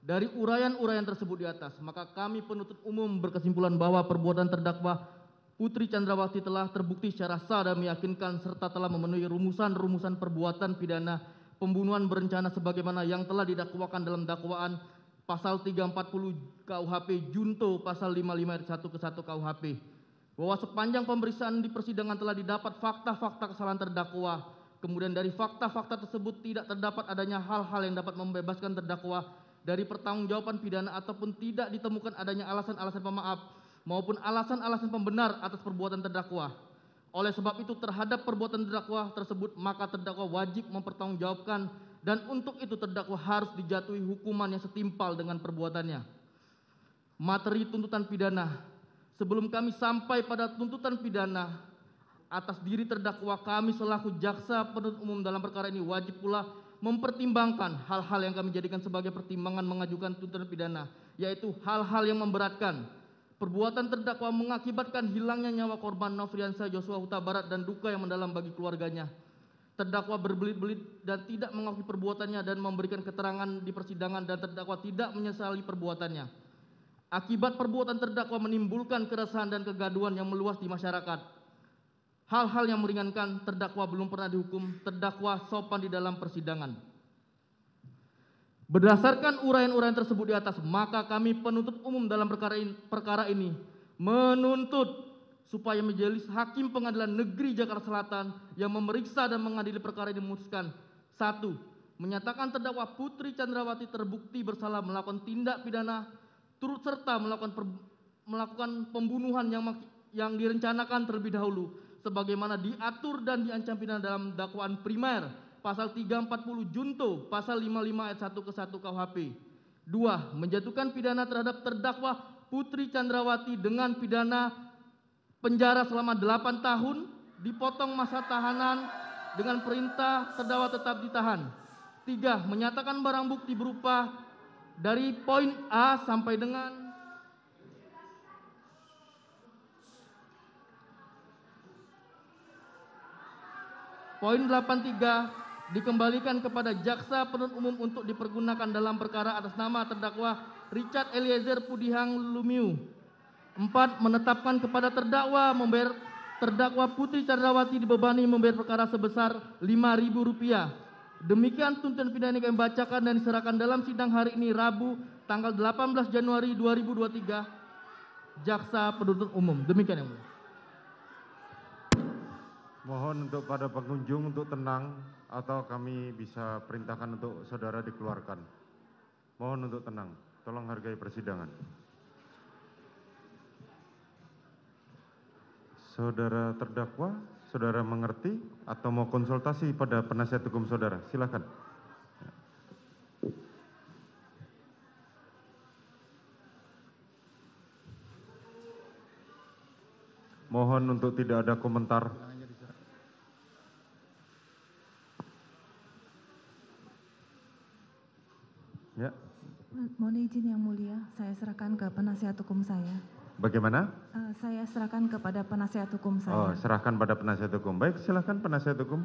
dari urayan urayan tersebut di atas maka kami penuntut umum berkesimpulan bahwa perbuatan terdakwa putri Chandrawati telah terbukti secara sah dan meyakinkan serta telah memenuhi rumusan-rumusan perbuatan pidana pembunuhan berencana sebagaimana yang telah didakwakan dalam dakwaan pasal 340 KUHP junto pasal 55 1 ke 1 KUHP bahwa sepanjang pemeriksaan di persidangan telah didapat fakta-fakta kesalahan terdakwa kemudian dari fakta-fakta tersebut tidak terdapat adanya hal-hal yang dapat membebaskan terdakwa dari pertanggungjawaban pidana ataupun tidak ditemukan adanya alasan-alasan pemaaf maupun alasan-alasan pembenar atas perbuatan terdakwa. Oleh sebab itu terhadap perbuatan terdakwa tersebut maka terdakwa wajib mempertanggungjawabkan dan untuk itu terdakwa harus dijatuhi hukuman yang setimpal dengan perbuatannya. Materi tuntutan pidana. Sebelum kami sampai pada tuntutan pidana atas diri terdakwa kami selaku jaksa penuntut umum dalam perkara ini wajib pula mempertimbangkan hal-hal yang kami jadikan sebagai pertimbangan mengajukan tuntutan pidana, yaitu hal-hal yang memberatkan. Perbuatan terdakwa mengakibatkan hilangnya nyawa korban Nofriansa Joshua Huta Barat dan duka yang mendalam bagi keluarganya. Terdakwa berbelit-belit dan tidak mengakui perbuatannya dan memberikan keterangan di persidangan dan terdakwa tidak menyesali perbuatannya. Akibat perbuatan terdakwa menimbulkan keresahan dan kegaduan yang meluas di masyarakat Hal-hal yang meringankan terdakwa belum pernah dihukum, terdakwa sopan di dalam persidangan. Berdasarkan uraian-uraian tersebut di atas, maka kami penuntut umum dalam perkara ini, perkara ini menuntut supaya majelis hakim pengadilan negeri Jakarta Selatan yang memeriksa dan mengadili perkara ini memutuskan satu menyatakan terdakwa Putri Chandrawati terbukti bersalah melakukan tindak pidana turut serta melakukan melakukan pembunuhan yang yang direncanakan terlebih dahulu sebagaimana diatur dan diancam pidana dalam dakwaan primer pasal 340 junto pasal 55 ayat 1 ke 1 KUHP. 2. Menjatuhkan pidana terhadap terdakwa Putri Chandrawati dengan pidana penjara selama 8 tahun dipotong masa tahanan dengan perintah terdakwa tetap ditahan. 3. Menyatakan barang bukti berupa dari poin A sampai dengan Poin 83 dikembalikan kepada jaksa penuntut umum untuk dipergunakan dalam perkara atas nama terdakwa Richard Eliezer Pudihang Lumiu. 4. Menetapkan kepada terdakwa membayar terdakwa Putri Candrawati dibebani membayar perkara sebesar Rp5.000. Demikian tuntutan pidana yang kami bacakan dan diserahkan dalam sidang hari ini Rabu tanggal 18 Januari 2023 Jaksa Penuntut Umum. Demikian yang mulia mohon untuk pada pengunjung untuk tenang atau kami bisa perintahkan untuk saudara dikeluarkan. Mohon untuk tenang. Tolong hargai persidangan. Saudara terdakwa, saudara mengerti atau mau konsultasi pada penasihat hukum saudara? Silakan. Mohon untuk tidak ada komentar. Ya. mohon izin yang mulia saya serahkan ke penasihat hukum saya bagaimana eh, saya serahkan kepada penasihat hukum saya Oh, serahkan pada penasihat hukum baik silahkan penasihat hukum